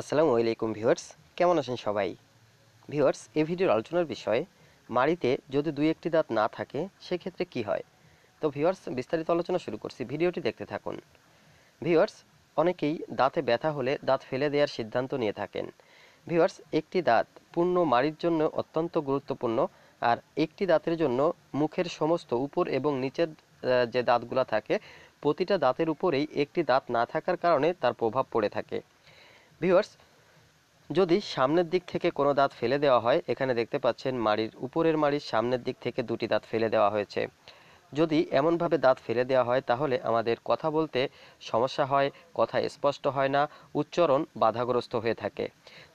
আসসালামু আলাইকুম ভিউয়ার্স কেমন আছেন সবাই ভিউয়ার্স এই ভিডিওর আলোচনার বিষয় মাড়িতে যদি দুই একটি দাঁত না থাকে সেক্ষেত্রে কি হয় তো ভিউয়ার্স বিস্তারিত আলোচনা শুরু করছি ভিডিওটি দেখতে থাকুন ভিউয়ার্স অনেকেই দাঁতে ব্যথা হলে দাঁত ফেলে দেওয়ার সিদ্ধান্ত নিয়ে থাকেন ভিউয়ার্স একটি দাঁত পূর্ণ মাড়ির জন্য অত্যন্ত গুরুত্বপূর্ণ আর একটি দাঁতের জন্য মুখের সমস্ত উপর এবং নিচের যে দাঁতগুলো থাকে প্রতিটা দাঁতের উপরেই একটি দাঁত না থাকার কারণে তার প্রভাব পড়ে থাকে ভিউয়ার্স যদি সামনের দিক থেকে কোনো দাঁত ফেলে দেওয়া হয় এখানে দেখতে পাচ্ছেন মাড়ির উপরের মাড়ির সামনের দিক থেকে দুটি দাঁত ফেলে দেওয়া হয়েছে যদি এমনভাবে দাঁত ফেলে দেওয়া হয় তাহলে আমাদের কথা বলতে সমস্যা হয় কথা স্পষ্ট হয় না উচ্চারণ বাধাগ্রস্ত হয়ে থাকে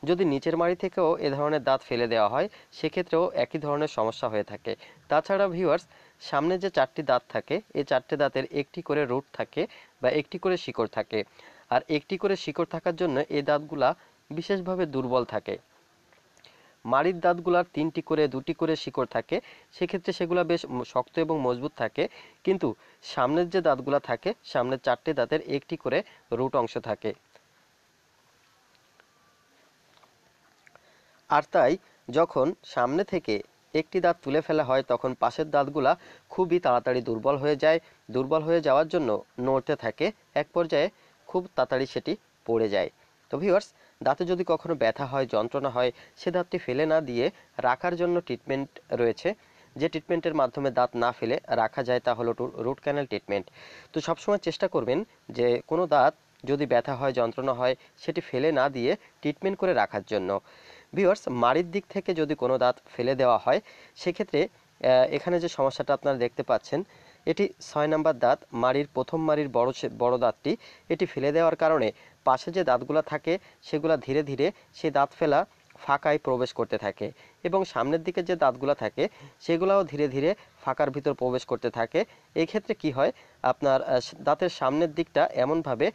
যদি নিচের মাড়ি থেকেও এ ধরনের দাঁত ফেলে দেওয়া হয় সেক্ষেত্রেও একই ধরনের সমস্যা হয়ে থাকে তাছাড়া ভিউয়ার্স সামনে যে চারটি দাঁত থাকে এই চারটি দাঁতের একটি করে রুট থাকে বা একটি করে শিকড় থাকে আর একটি করে শিকড় থাকার জন্য এই দাঁতগুলা বিশেষভাবে দুর্বল থাকে মাড়ির দাঁতগুলার তিনটি করে দুটি করে শিকড় থাকে সেক্ষেত্রে সেগুলা বেশ শক্ত এবং মজবুত থাকে কিন্তু সামনের যে দাঁতগুলা থাকে সামনের চারটি দাঁতের একটি করে রুট অংশ থাকে আর তাই যখন সামনে থেকে একটি দাঁত তুলে ফেলা হয় তখন পাশের দাঁতগুলা খুবই তাড়াতাড়ি দুর্বল হয়ে যায় দুর্বল হয়ে যাওয়ার জন্য নড়তে থাকে এক পর্যায়ে খুব তাড়াতাড়ি সেটি পড়ে যায় তো ভিউয়ার্স দাঁতে যদি কখনো ব্যথা হয় যন্ত্রণা হয় সে দাঁতটি ফেলে না দিয়ে রাখার জন্য ট্রিটমেন্ট রয়েছে যে ট্রিটমেন্টের মাধ্যমে দাঁত না ফেলে রাখা যায় তা হলো রুট ক্যানেল ট্রিটমেন্ট তো সবসময় চেষ্টা করবেন যে কোনো দাঁত যদি ব্যথা হয় যন্ত্রণা হয় সেটি ফেলে না দিয়ে ট্রিটমেন্ট করে রাখার জন্য ভিউয়ার্স মাড়ির দিক থেকে যদি কোনো দাঁত ফেলে দেওয়া হয় সেক্ষেত্রে এখানে যে সমস্যাটা আপনারা দেখতে পাচ্ছেন এটি ছয় নাম্বার দাঁত মাড়ির প্রথম মাড়ির বড় বড় দাঁতটি এটি ফেলে দেওয়ার কারণে পাশে যে দাঁতগুলো থাকে সেগুলো ধীরে ধীরে সেই দাঁত ফেলা ফাঁকায় প্রবেশ করতে থাকে এবং সামনের দিকে যে দাঁতগুলো থাকে সেগুলোও ধীরে ধীরে ফাঁকার ভিতর প্রবেশ করতে থাকে এই ক্ষেত্রে কি হয় আপনার দাঁতের সামনের দিকটা এমনভাবে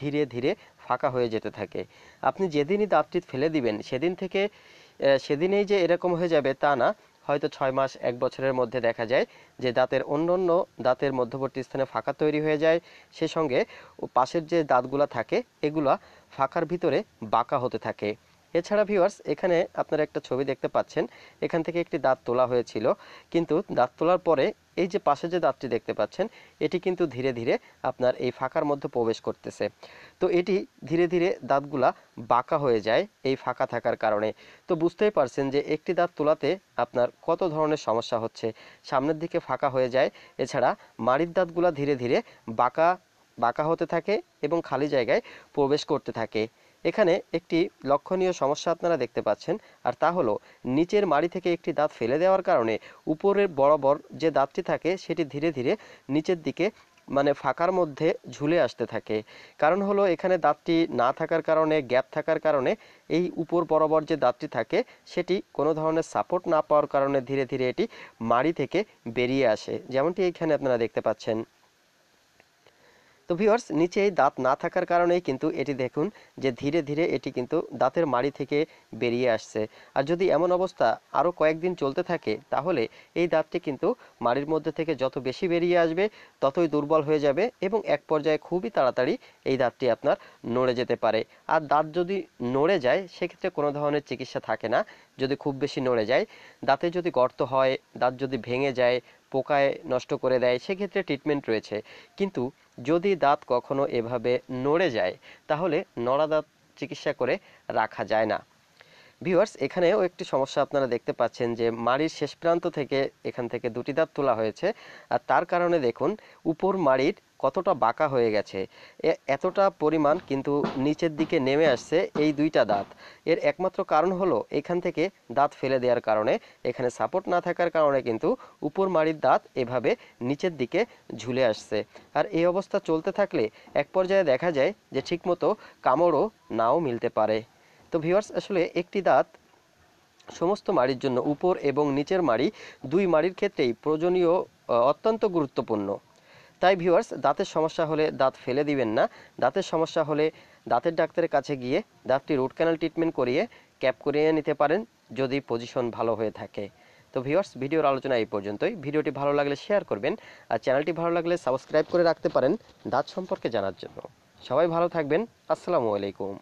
ধীরে ধীরে ফাঁকা হয়ে যেতে থাকে আপনি যেদিনই দাঁতটি ফেলে দিবেন সেদিন থেকে সেদিনেই যে এরকম হয়ে যাবে তা না হয়তো ছয় মাস এক বছরের মধ্যে দেখা যায় যে দাঁতের অন্য অন্য দাঁতের মধ্যবর্তী স্থানে ফাঁকা তৈরি হয়ে যায় সে সঙ্গে পাশের যে দাঁতগুলা থাকে এগুলা ফাঁকার ভিতরে বাঁকা হতে থাকে এছাড়া ভিউয়ার্স এখানে আপনারা একটা ছবি দেখতে পাচ্ছেন এখান থেকে একটি দাঁত তোলা হয়েছিল কিন্তু দাঁত তোলার পরে এই যে পাশে যে দাঁতটি দেখতে পাচ্ছেন এটি কিন্তু ধীরে ধীরে আপনার এই ফাঁকার মধ্যে প্রবেশ করতেছে তো এটি ধীরে ধীরে দাঁতগুলা বাঁকা হয়ে যায় এই ফাঁকা থাকার কারণে তো বুঝতেই পারছেন যে একটি দাঁত তোলাতে আপনার কত ধরনের সমস্যা হচ্ছে সামনের দিকে ফাঁকা হয়ে যায় এছাড়া মাড়ির দাঁতগুলা ধীরে ধীরে বাঁকা বাঁকা হতে থাকে এবং খালি জায়গায় প্রবেশ করতে থাকে এখানে একটি লক্ষণীয় সমস্যা আপনারা দেখতে পাচ্ছেন আর তা হলো নিচের মাড়ি থেকে একটি দাঁত ফেলে দেওয়ার কারণে উপরের বরাবর যে দাঁতটি থাকে সেটি ধীরে ধীরে নিচের দিকে মানে ফাঁকার মধ্যে ঝুলে আসতে থাকে কারণ হলো এখানে দাঁতটি না থাকার কারণে গ্যাপ থাকার কারণে এই উপর বরাবর যে দাঁতটি থাকে সেটি কোনো ধরনের সাপোর্ট না পাওয়ার কারণে ধীরে ধীরে এটি মাড়ি থেকে বেরিয়ে আসে যেমনটি এখানে আপনারা দেখতে পাচ্ছেন তো ভিওর্স নিচে দাঁত না থাকার কারণেই কিন্তু এটি দেখুন যে ধীরে ধীরে এটি কিন্তু দাঁতের মাড়ি থেকে বেরিয়ে আসছে আর যদি এমন অবস্থা আরও কয়েকদিন চলতে থাকে তাহলে এই দাঁতটি কিন্তু মাড়ির মধ্যে থেকে যত বেশি বেরিয়ে আসবে ততই দুর্বল হয়ে যাবে এবং এক পর্যায়ে খুবই তাড়াতাড়ি এই দাঁতটি আপনার নড়ে যেতে পারে আর দাঁত যদি নড়ে যায় সেক্ষেত্রে কোনো ধরনের চিকিৎসা থাকে না যদি খুব বেশি নড়ে যায় দাঁতে যদি গর্ত হয় দাঁত যদি ভেঙে যায় পোকায় নষ্ট করে দেয় সেক্ষেত্রে ট্রিটমেন্ট রয়েছে কিন্তু যদি দাঁত কখনো এভাবে নড়ে যায় তাহলে নড়া দাঁত চিকিৎসা করে রাখা যায় না ভিউয়ার্স এখানেও একটি সমস্যা আপনারা দেখতে পাচ্ছেন যে মাড়ির শেষ প্রান্ত থেকে এখান থেকে দুটি দাঁত তোলা হয়েছে আর তার কারণে দেখুন উপর মাড়ির কতটা বাঁকা হয়ে গেছে এতটা পরিমাণ কিন্তু নিচের দিকে নেমে আসছে এই দুইটা দাঁত এর একমাত্র কারণ হলো এখান থেকে দাঁত ফেলে দেওয়ার কারণে এখানে সাপোর্ট না থাকার কারণে কিন্তু উপর মাড়ির দাঁত এভাবে নিচের দিকে ঝুলে আসছে আর এই অবস্থা চলতে থাকলে এক পর্যায়ে দেখা যায় যে ঠিকমতো কামড়ও নাও মিলতে পারে তো ভিওয়ার্স আসলে একটি দাঁত সমস্ত মাড়ির জন্য উপর এবং নিচের মাড়ি দুই মাড়ির ক্ষেত্রেই প্রয়োজনীয় অত্যন্ত গুরুত্বপূর্ণ তাই ভিউয়ার্স দাঁতের সমস্যা হলে দাঁত ফেলে দিবেন না দাঁতের সমস্যা হলে দাঁতের ডাক্তারের কাছে গিয়ে দাঁতটি রুট ক্যানাল ট্রিটমেন্ট করিয়ে ক্যাপ করিয়ে নিতে পারেন যদি পজিশন ভালো হয়ে থাকে তো ভিউয়ার্স ভিডিওর আলোচনা এই পর্যন্তই ভিডিওটি ভালো লাগলে শেয়ার করবেন আর চ্যানেলটি ভালো লাগলে সাবস্ক্রাইব করে রাখতে পারেন দাঁত সম্পর্কে জানার জন্য সবাই ভালো থাকবেন আসসালামু আলাইকুম